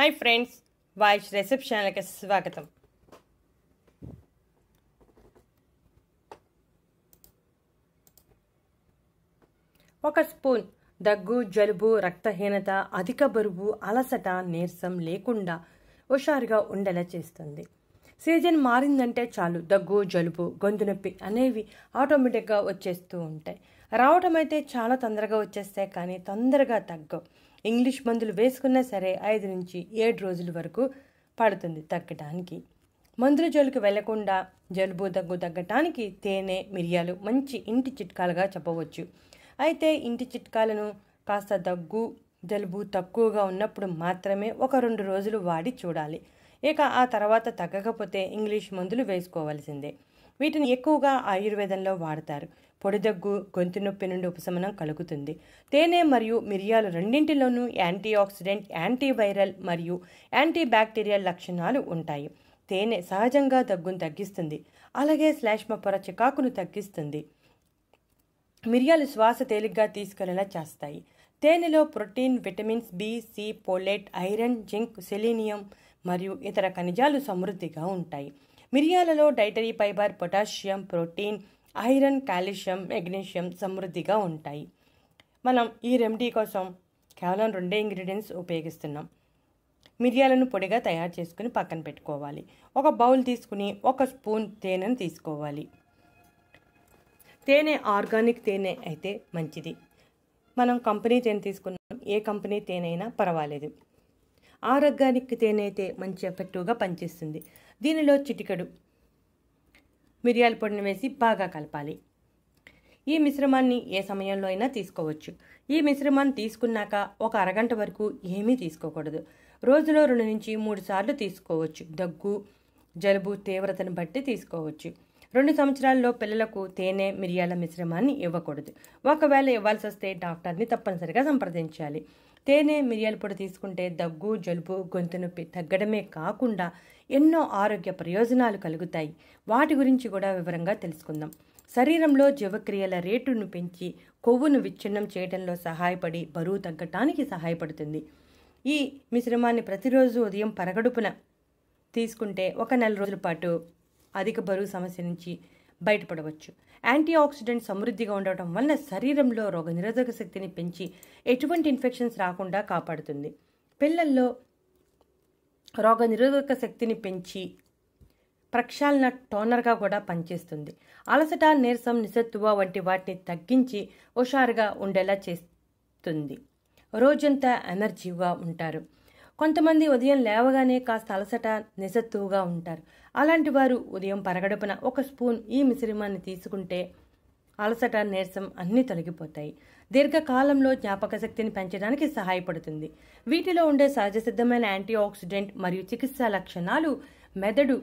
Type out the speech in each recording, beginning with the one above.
hi friends voice రెసిప్ ఛానల్కి స్వాగతం ఒక స్పూన్ దగ్గు జలుబు రక్తహీనత అధిక బరువు అలసట నీరసం లేకుండా హుషారుగా ఉండేలా చేస్తుంది సీజన్ మారిందంటే చాలు దగ్గు జలుబు గొంతు నొప్పి అనేవి ఆటోమేటిక్గా వచ్చేస్తూ ఉంటాయి రావటం అయితే చాలా తొందరగా వచ్చేస్తాయి కానీ తొందరగా తగ్గవు ఇంగ్లీష్ మందులు వేసుకున్నా సరే ఐదు నుంచి ఏడు రోజుల వరకు పడుతుంది తగ్గటానికి మందుల జోలికి వెళ్లకుండా జలుబు దగ్గు తగ్గటానికి తేనె మిరియాలు మంచి ఇంటి చిట్కాలుగా చెప్పవచ్చు అయితే ఇంటి చిట్కాలను కాస్త దగ్గు జలుబు తక్కువగా ఉన్నప్పుడు మాత్రమే ఒక రెండు రోజులు వాడి చూడాలి ఇక ఆ తర్వాత తగ్గకపోతే ఇంగ్లీష్ మందులు వేసుకోవాల్సిందే వీటిని ఎక్కువగా ఆయుర్వేదంలో వాడతారు పొడిదగ్గు గొంతు నొప్పి నుండి ఉపశమనం కలుగుతుంది తేనె మరియు మిరియాలు రెండింటిలోనూ యాంటీ ఆక్సిడెంట్ యాంటీవైరల్ మరియు యాంటీ బ్యాక్టీరియల్ లక్షణాలు ఉంటాయి తేనె సహజంగా దగ్గును తగ్గిస్తుంది అలాగే శ్లాష్మ పొర చికాకును తగ్గిస్తుంది మిరియాలు శ్వాస తేలిగ్గా తీసుకెళ్లేలా చేస్తాయి తేనెలో protein vitamins B C folate iron zinc selenium మరియు ఇతర ఖనిజాలు సమృద్ధిగా ఉంటాయి మిరియాలలో dietary fibre potassium protein iron calcium magnesium సమృద్ధిగా ఉంటాయి మనం ఈ రెమెడీ కోసం కేవలం రెండే ఇంగ్రీడియంట్స్ ఉపయోగిస్తున్నాం మిరియాలను పొడిగా తయారు చేసుకుని పక్కన పెట్టుకోవాలి ఒక బౌల్ తీసుకుని ఒక స్పూన్ తేనెను తీసుకోవాలి తేనె ఆర్గానిక్ తేనె అయితే మంచిది మనం కంపెనీ తేనె తీసుకున్నాం ఏ కంపెనీ తేనె అయినా పర్వాలేదు ఆర్గానిక్ తేనె అయితే మంచి ఎఫెక్టివ్గా పనిచేస్తుంది దీనిలో చిటికడు మిరియాల పొడిని వేసి బాగా కలపాలి ఈ మిశ్రమాన్ని ఏ సమయంలో అయినా తీసుకోవచ్చు ఈ మిశ్రమాన్ని తీసుకున్నాక ఒక అరగంట వరకు ఏమీ తీసుకోకూడదు రోజులో రెండు నుంచి మూడు సార్లు తీసుకోవచ్చు దగ్గు జలుబు తీవ్రతను బట్టి తీసుకోవచ్చు రెండు సంవత్సరాల్లో పిల్లలకు తేనె మిరియాల మిశ్రమాన్ని ఇవ్వకూడదు ఒకవేళ ఇవ్వాల్సి వస్తే డాక్టర్ని తప్పనిసరిగా సంప్రదించాలి తేనె మిరియాల పొడి తీసుకుంటే దగ్గు జలుబు గొంతు నొప్పి తగ్గడమే కాకుండా ఎన్నో ఆరోగ్య ప్రయోజనాలు కలుగుతాయి వాటి గురించి కూడా వివరంగా తెలుసుకుందాం శరీరంలో జీవక్రియల రేటును పెంచి కొవ్వును విచ్ఛిన్నం చేయడంలో సహాయపడి బరువు తగ్గటానికి సహాయపడుతుంది ఈ మిశ్రమాన్ని ప్రతిరోజు ఉదయం పరగడుపున తీసుకుంటే ఒక నెల రోజుల పాటు అధిక బరువు సమస్య నుంచి బయటపడవచ్చు యాంటీ ఆక్సిడెంట్ సమృద్ధిగా ఉండటం వలన శరీరంలో రోగనిరోధక శక్తిని పెంచి ఎటువంటి ఇన్ఫెక్షన్స్ రాకుండా కాపాడుతుంది పిల్లల్లో రోగనిరోధక శక్తిని పెంచి ప్రక్షాళన టోనర్గా కూడా పనిచేస్తుంది అలసట నీరసం నిస్సత్తువ వంటి వాటిని తగ్గించి హుషారుగా ఉండేలా చేస్తుంది రోజంతా ఎనర్జీగా ఉంటారు కొంతమంది ఉదయం లేవగానే కాస్త అలసట నిసత్తువుగా ఉంటారు అలాంటి వారు ఉదయం పరగడుపున ఒక స్పూన్ ఈ మిశ్రమాన్ని తీసుకుంటే అలసట నీరసం అన్నీ తొలగిపోతాయి దీర్ఘకాలంలో జ్ఞాపక శక్తిని పెంచడానికి సహాయపడుతుంది వీటిలో ఉండే సహజ సిద్ధమైన యాంటీ ఆక్సిడెంట్ మరియు చికిత్సా లక్షణాలు మెదడు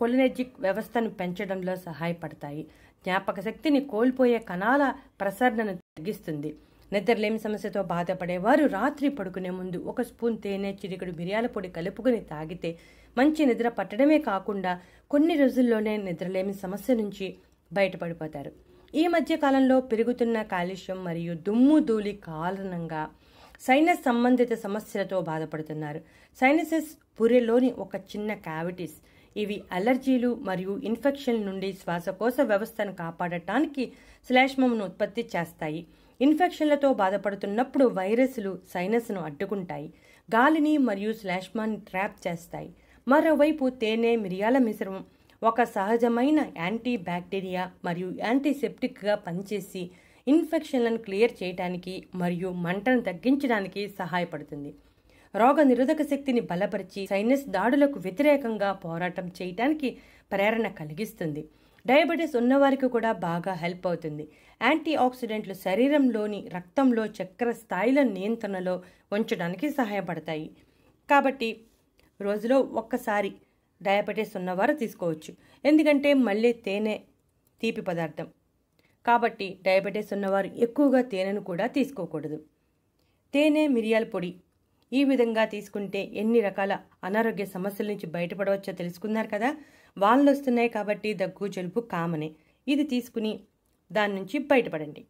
కొలినెజిక్ వ్యవస్థను పెంచడంలో సహాయపడతాయి జ్ఞాపక శక్తిని కోల్పోయే కణాల ప్రసరణను తగ్గిస్తుంది నిద్రలేమి సమస్యతో బాధపడేవారు రాత్రి పడుకునే ముందు ఒక స్పూన్ తేనె చిరుకుడు మిరియాల పొడి కలుపుకుని తాగితే మంచి నిద్ర పట్టడమే కాకుండా కొన్ని రోజుల్లోనే నిద్రలేమి సమస్య నుంచి బయటపడిపోతారు ఈ మధ్య కాలంలో పెరుగుతున్న కాలుష్యం మరియు దుమ్ము ధూళి కారణంగా సైనస్ సంబంధిత సమస్యలతో బాధపడుతున్నారు సైనసెస్ పురెలోని ఒక చిన్న క్యావిటీస్ ఇవి అలర్జీలు మరియు ఇన్ఫెక్షన్ నుండి శ్వాసకోశ వ్యవస్థను కాపాడటానికి శ్లేష్మమును ఉత్పత్తి చేస్తాయి ఇన్ఫెక్షన్లతో బాధపడుతున్నప్పుడు వైరస్లు సైనస్ను అడ్డుకుంటాయి గాలిని మరియు శ్లాష్మాన్ని ట్రాప్ చేస్తాయి మరోవైపు తేనె మిరియాల మిశ్రమం ఒక సహజమైన యాంటీ బ్యాక్టీరియా మరియు యాంటీసెప్టిక్గా పనిచేసి ఇన్ఫెక్షన్లను క్లియర్ చేయడానికి మరియు మంటను తగ్గించడానికి సహాయపడుతుంది రోగ నిరోధక శక్తిని బలపరిచి సైనస్ దాడులకు వ్యతిరేకంగా పోరాటం చేయడానికి ప్రేరణ కలిగిస్తుంది డయాబెటీస్ ఉన్నవారికి కూడా బాగా హెల్ప్ అవుతుంది యాంటీ ఆక్సిడెంట్లు శరీరంలోని రక్తంలో చక్కెర స్థాయిల నియంత్రణలో ఉంచడానికి సహాయపడతాయి కాబట్టి రోజులో ఒక్కసారి డయాబెటీస్ ఉన్నవారు తీసుకోవచ్చు ఎందుకంటే మళ్ళీ తేనె తీపి పదార్థం కాబట్టి డయాబెటీస్ ఉన్నవారు ఎక్కువగా తేనెను కూడా తీసుకోకూడదు తేనె మిరియాల పొడి ఈ విధంగా తీసుకుంటే ఎన్ని రకాల అనారోగ్య సమస్యల నుంచి బయటపడవచ్చో తెలుసుకున్నారు కదా వాళ్ళు వస్తున్నాయి కాబట్టి దగ్గు జలుబు కామనే ఇది తీసుకుని దాని నుంచి బయటపడండి